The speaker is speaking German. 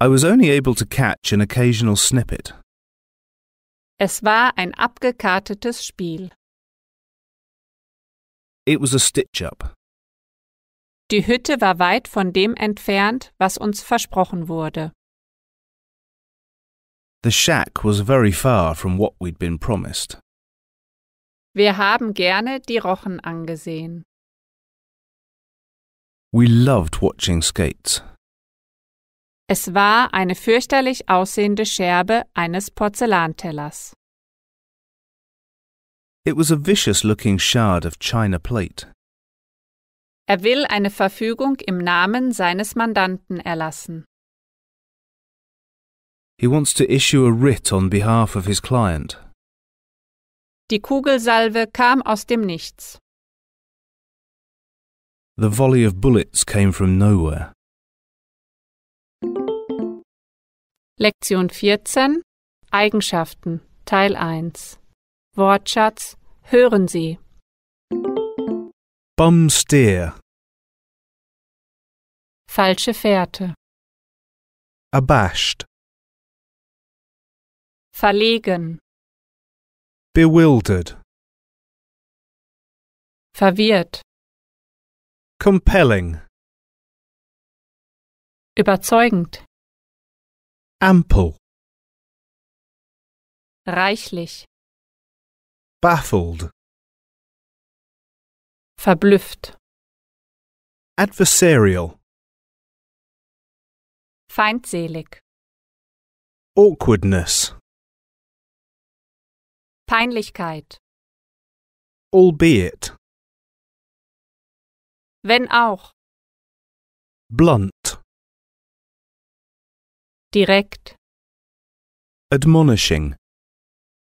I was only able to catch an occasional snippet. Es war ein abgekartetes Spiel. It was a stitch up. Die Hütte war weit von dem entfernt, was uns versprochen wurde. The shack was very far from what we'd been promised. Wir haben gerne die Rochen angesehen. We loved watching skates. Es war eine fürchterlich aussehende Scherbe eines Porzellantellers. It was a vicious looking shard of china plate. Er will eine Verfügung im Namen seines Mandanten erlassen. He wants to issue a writ on behalf of his client. Die Kugelsalve kam aus dem Nichts. The volley of bullets came from nowhere. Lektion 14 Eigenschaften Teil 1 Wortschatz Hören Sie Bumsteer Falsche Fährte Abashed Verlegen Bewildered Verwirrt Compelling Überzeugend ample reichlich baffled verblüfft adversarial feindselig awkwardness Peinlichkeit albeit wenn auch blunt direkt admonishing